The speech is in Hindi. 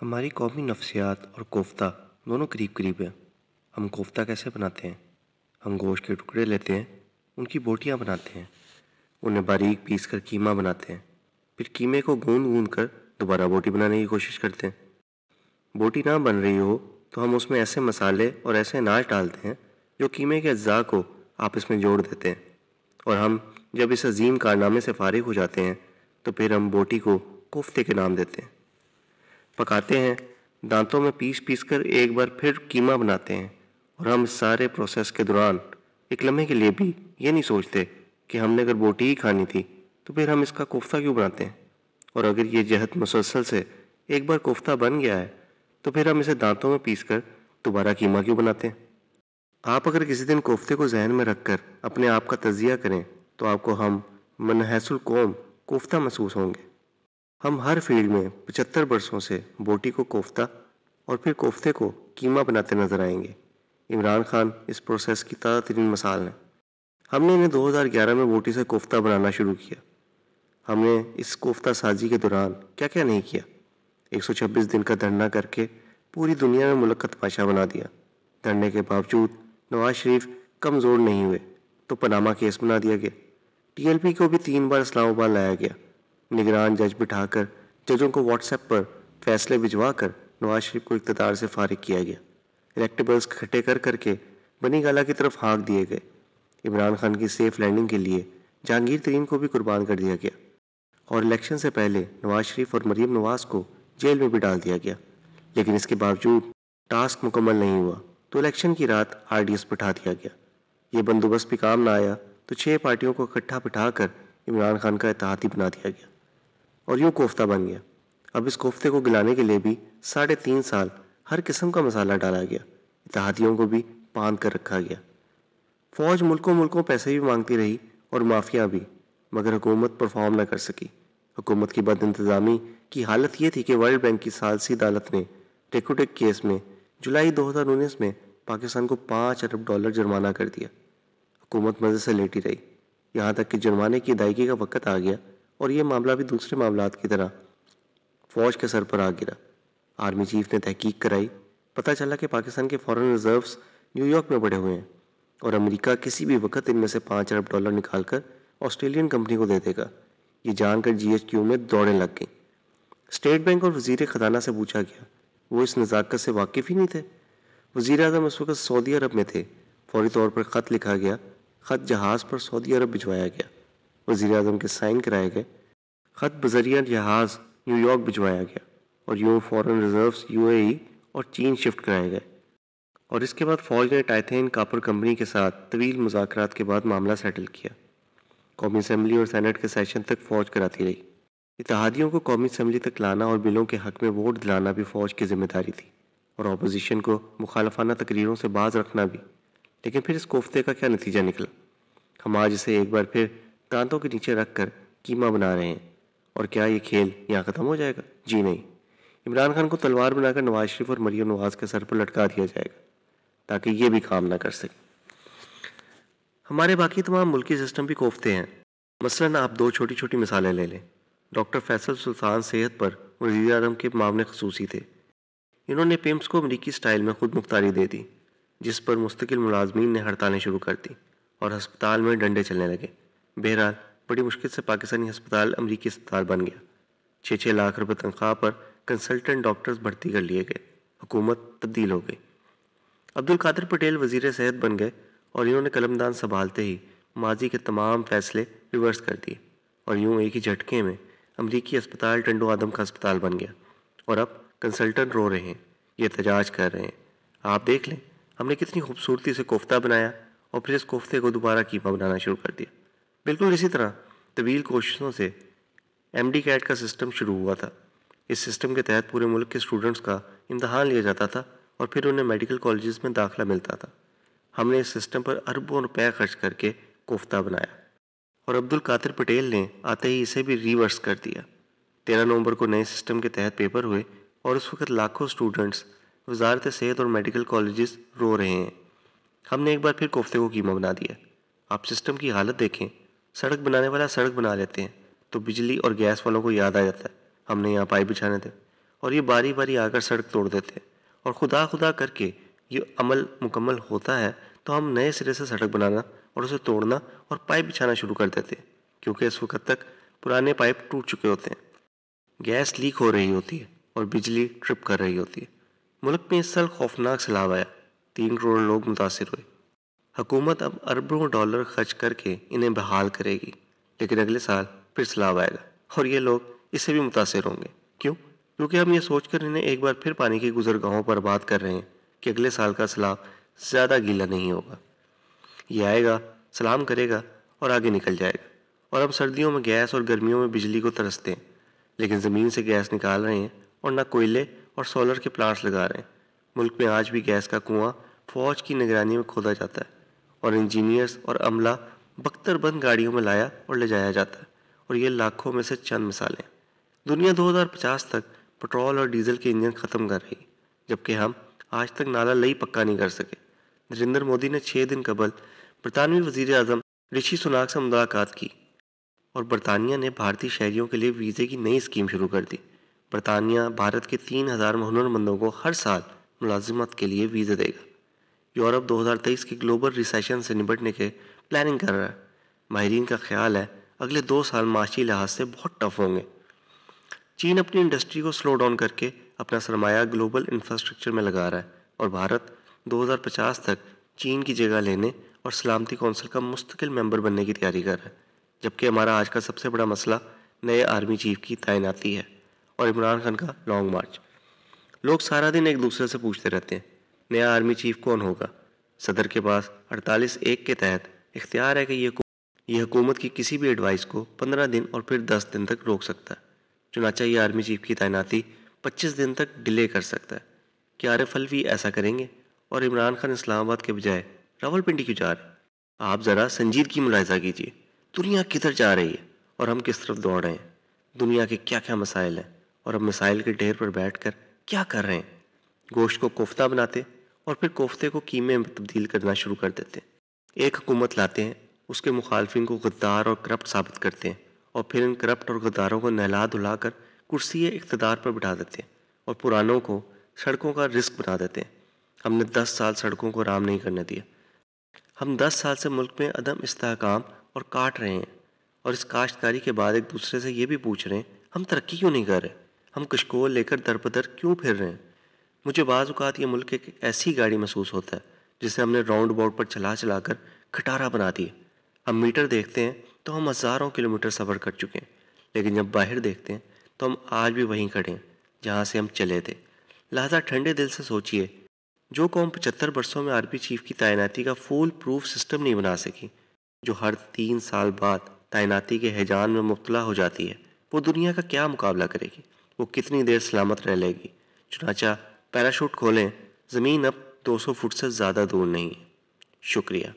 हमारी कौमी नफसियात और कोफ्ता दोनों करीब करीब हैं हम कोफ्ता कैसे बनाते हैं हम गोश्त के टुकड़े लेते हैं उनकी बोटियाँ बनाते हैं उन्हें बारीक पीस कर कीमा बनाते हैं फिर कीमे को गूंद गूंद कर दोबारा बोटी बनाने की कोशिश करते हैं बोटी ना बन रही हो तो हम उसमें ऐसे मसाले और ऐसे अनाज डालते हैं जो कीमे के अज्जा को आपस में जोड़ देते हैं और हम जब इस अजीम कारनामे से फारिग हो जाते हैं तो फिर हम बोटी को कोफ्ते के नाम देते हैं पकाते हैं दांतों में पीस पीस कर एक बार फिर कीमा बनाते हैं और हम सारे प्रोसेस के दौरान एक लम्हे के लिए भी ये नहीं सोचते कि हमने अगर बोटी ही खानी थी तो फिर हम इसका कोफ्ता क्यों बनाते हैं और अगर ये जहत मुसलसल से एक बार कोफ्ता बन गया है तो फिर हम इसे दांतों में पीस कर दोबारा कीमा क्यों बनाते हैं आप अगर किसी दिन कोफ्ते को जहन में रख कर अपने आप का तजिया करें तो आपको हम मनहसुल कौम कोफ्ता महसूस होंगे हम हर फील्ड में पचहत्तर बरसों से बोटी को कोफ्ता और फिर कोफ्ते को कीमा बनाते नजर आएंगे इमरान खान इस प्रोसेस की ताज़ा तरीन मिसाल हैं हमने इन्हें 2011 में बोटी से कोफ्ता बनाना शुरू किया हमने इस कोफ्ता साजी के दौरान क्या क्या नहीं किया 126 दिन का धरना करके पूरी दुनिया में मुलकत पाशा बना दिया धरने के बावजूद नवाज शरीफ कमज़ोर नहीं हुए तो पनामा केस बना दिया गया टीएलपी को भी तीन बार इस्लामाबाद लाया गया निगरान जज बिठाकर जजों को व्हाट्सएप पर फैसले भिजवा कर नवाज शरीफ को इकतदार से फारिग किया गया इलेक्टेबल्स इकट्ठे कर करके बनी गला की तरफ हाँक दिए गए इमरान खान की सेफ लैंडिंग के लिए जहांगीर तरीन को भी कुर्बान कर दिया गया और इलेक्शन से पहले नवाज शरीफ और मरीम नवाज को जेल में भी डाल दिया गया लेकिन इसके बावजूद टास्क मुकम्मल नहीं हुआ तो इलेक्शन की रात एस बिठा दिया गया ये बंदोबस्त भी काम ना आया तो छः पार्टियों को इकट्ठा बिठा कर इमरान खान का इतिहादी बना दिया गया और यूँ कोफ्ता बन गया अब इस कोफ्ते को गिलाने के लिए भी साढ़े तीन साल हर किस्म का मसाला डाला गया इतिहादियों को भी बांध कर रखा गया फौज मुल्कों मुल्कों पैसे भी मांगती रही और माफिया भी मगर हुकूमत परफॉर्म न कर सकी हुकूमत की बद इंतज़ामी की हालत ये थी कि वर्ल्ड बैंक की सालसी अदालत ने टेकोटेक केस में जुलाई 2019 में पाकिस्तान को पाँच अरब डॉलर जुर्माना कर दिया हुकूमत मज़े से लेटी रही यहाँ तक कि जुर्माने की अदायगी का वक्त आ गया और ये मामला भी दूसरे मामला की तरह फौज के सर पर आ गिरा आर्मी चीफ ने तहकीक कराई पता चला कि पाकिस्तान के फॉरेन रिजर्व्स न्यूयॉर्क में बढ़े हुए हैं और अमेरिका किसी भी वक्त इनमें से पाँच अरब डॉलर निकालकर ऑस्ट्रेलियन कंपनी को दे देगा ये जानकर जी एच क्यू में दौड़ने लग गई स्टेट बैंक और वजीर खजाना से पूछा गया वो इस नज़ाकत से वाकिफ़ ही नहीं थे वजीर अजम इस वक्त सऊदी अरब में थे फौरी तौर पर ख़त लिखा गया ख़त जहाज़ पर सऊदी अरब भिजवाया गया वज़ी अजम के साइन कराए गए ख़त बजरिया जहाज़ न्यूयॉर्क भिजवाया गया और फॉरन फॉरेन रिजर्व्स यूएई और चीन शिफ्ट कराए गए और इसके बाद फौज ने टाइथेन कापर कंपनी के साथ तवील मुजाकर के बाद मामला सेटल किया कौमी असम्बली और सैनट के सेशन तक फौज कराती रही इतिहादियों को कौमी असम्बली तक लाना और बिलों के हक में वोट दिलाना भी फौज की जिम्मेदारी थी और अपोजिशन को मुखालफाना तकरीरों से बाज रखना भी लेकिन फिर इस कोफ्ते का क्या नतीजा निकला हम आज इसे एक बार फिर कांतों के नीचे रख कर कीमा बना रहे हैं और क्या ये खेल यहाँ ख़त्म हो जाएगा जी नहीं इमरान खान को तलवार बनाकर नवाज शरीफ और मरियम नवाज के सर पर लटका दिया जाएगा ताकि ये भी काम ना कर सके हमारे बाकी तमाम मुल्की सिस्टम भी कोफते हैं मसलन आप दो छोटी छोटी मिसालें ले लें डॉक्टर फैसल सुल्तान सेहत पर वजीर अजम के मामले खसूसी थे इन्होंने पिम्स को अमरीकी स्टाइल में खुद मुख्तारी दे दी जिस पर मुस्तकिल मुलाजमीन ने हड़तालें शुरू कर दी और हस्पताल में डंडे चलने लगे बहरहाल बड़ी मुश्किल से पाकिस्तानी अस्पताल अमरीकी अस्पताल बन गया छः छः लाख रुपये तनख्वाह पर कंसल्टेंट डॉक्टर्स भर्ती कर लिए गए हुकूमत तब्दील हो गई अब्दुल कादिर पटेल वजीर सेहत बन गए और इन्होंने कलमदान संभालते ही माजी के तमाम फैसले रिवर्स कर दिए और यूं एक ही झटके में अमरीकी अस्पताल टंडो आदम का अस्पताल बन गया और अब कंसल्टेंट रो रहे हैं ये एहतजाज कर रहे हैं आप देख लें हमने कितनी खूबसूरती से कोफ्ता बनाया और फिर इस कोफ्ते को दोबारा कीमा बनाना शुरू कर दिया बिल्कुल इसी तरह तवील कोशिशों से एम डी कैट का सिस्टम शुरू हुआ था इस सिस्टम के तहत पूरे मुल्क के स्टूडेंट्स का इम्तहान लिया जाता था और फिर उन्हें मेडिकल कॉलेज में दाखिला मिलता था हमने इस सिस्टम पर अरबों रुपए खर्च करके कोफ्ता बनाया और अब्दुल कातिर पटेल ने आते ही इसे भी रिवर्स कर दिया तेरह नवंबर को नए सिस्टम के तहत पेपर हुए और उस वक्त लाखों स्टूडेंट्स वजारत सेहत और मेडिकल कॉलेजेस रो रहे हैं हमने एक बार फिर कोफ्ते को कीमा बना दिया आप सिस्टम की हालत देखें सड़क बनाने वाला सड़क बना लेते हैं तो बिजली और गैस वालों को याद आ जाता है हमने यहाँ पाइप बिछाने थे और ये बारी बारी आकर सड़क तोड़ देते हैं और खुदा खुदा करके ये अमल मुकम्मल होता है तो हम नए सिरे से सड़क बनाना और उसे तोड़ना और पाइप बिछाना शुरू कर देते हैं क्योंकि इस वक्त तक पुराने पाइप टूट चुके होते हैं गैस लीक हो रही होती है और बिजली ट्रिप कर रही होती है मुल्क में इस साल खौफनाक सैलाब आया तीन करोड़ लोग मुतासर हुए हुकूमत अब अरबों डॉलर खर्च करके इन्हें बहाल करेगी लेकिन अगले साल फिर सलाब आएगा और ये लोग इससे भी मुतासर होंगे क्यों क्योंकि हम ये सोचकर इन्हें एक बार फिर पानी की गुजरगाहों पर बात कर रहे हैं कि अगले साल का सलाब ज़्यादा गीला नहीं होगा ये आएगा सलाम करेगा और आगे निकल जाएगा और हम सर्दियों में गैस और गर्मियों में बिजली को तरसते हैं लेकिन ज़मीन से गैस निकाल रहे हैं और ना कोयले और सोलर के प्लांट्स लगा रहे हैं मुल्क में आज भी गैस का कुआं फौज की निगरानी में खोदा जाता है और इंजीनियर्स और अमला बख्तरबंद गाड़ियों में लाया और ले जाया जाता है और ये लाखों में से चंद मिसालें दुनिया 2050 तक पेट्रोल और डीजल के इंजन ख़त्म कर रही जबकि हम आज तक नाला लई पक्का नहीं कर सके नरेंद्र मोदी ने छः दिन कबल बरतानवी वजीर अजम ऋषि सुनाक से मुलाकात की और बरतानिया ने भारतीय शहरियों के लिए वीज़े की नई स्कीम शुरू कर दी बरतानिया भारत के तीन हज़ार हुनरमंदों को हर साल मुलाजमत के लिए वीज़ा देगा यूरोप 2023 की ग्लोबल रिसेशन से निपटने के प्लानिंग कर रहा है माहरीन का ख्याल है अगले दो साल माशी लिहाज से बहुत टफ होंगे चीन अपनी इंडस्ट्री को स्लो डाउन करके अपना सरमाया ग्लोबल इंफ्रास्ट्रक्चर में लगा रहा है और भारत 2050 तक चीन की जगह लेने और सलामती कौंसिल का मुस्तकिल मेंबर बनने की तैयारी कर रहा है जबकि हमारा आज का सबसे बड़ा मसला नए आर्मी चीफ की तैनाती है और इमरान खान का लॉन्ग मार्च लोग सारा दिन एक दूसरे से पूछते रहते हैं नया आर्मी चीफ कौन होगा सदर के पास अड़तालीस एक के तहत इख्तियार है कि यह यह हुकूमत की किसी भी एडवाइस को पंद्रह दिन और फिर दस दिन तक रोक सकता है चुनाचा यह आर्मी चीफ की तैनाती पच्चीस दिन तक डिले कर सकता है क्या आर एफ अलवी ऐसा करेंगे और इमरान खान इस्लामाबाद के बजाय रावलपिंडी क्यों जा रहे आप ज़रा संजीदगी मुलायजा कीजिए दुनिया किधर जा रही है और हम किस तरफ दौड़ रहे हैं दुनिया के क्या क्या मसाइल हैं और हम मिसाइल के ढेर पर बैठ कर क्या कर रहे हैं गोश्त को कोफ्ता बनाते और फिर कोफ्ते को कीमे में तब्दील करना शुरू कर देते हैं एक हुकूमत लाते हैं उसके मुखालफिन को गद्दार और करप्ट साबित करते हैं और फिर इन करप्ट और गद्दारों को नहला धुला कर कुर्सी इकतदार पर बिठा देते हैं और पुरानों को सड़कों का रिस्क बना देते हैं हमने दस साल सड़कों को आराम नहीं करने दिया हम दस साल से मुल्क में अदम इसकाम और काट रहे हैं और इस काश्तकारी के बाद एक दूसरे से ये भी पूछ रहे हैं हम तरक्की क्यों नहीं कर रहे हम कशकोल लेकर दर बदर क्यों फिर रहे हैं मुझे बाज़ात ये मुल्क एक ऐसी गाड़ी महसूस होता है जिसे हमने राउंड बोर्ड पर चला चला कर खटारा बना दिए हम मीटर देखते हैं तो हम हज़ारों किलोमीटर सफ़र कर चुके हैं लेकिन जब बाहर देखते हैं तो हम आज भी वहीं खड़े हैं जहाँ से हम चले थे लिहाजा ठंडे दिल से सोचिए जो कौम पचहत्तर बरसों में आर्मी चीफ की तैनाती का फूल प्रूफ सिस्टम नहीं बना सकी जो हर तीन साल बाद तैनाती के हैजान में मुबतला हो जाती है वो दुनिया का क्या मुकाबला करेगी वो कितनी देर सलामत रह लेगी चुनाचा पैराशूट खोलें ज़मीन अब 200 फुट से ज़्यादा दूर नहीं है शुक्रिया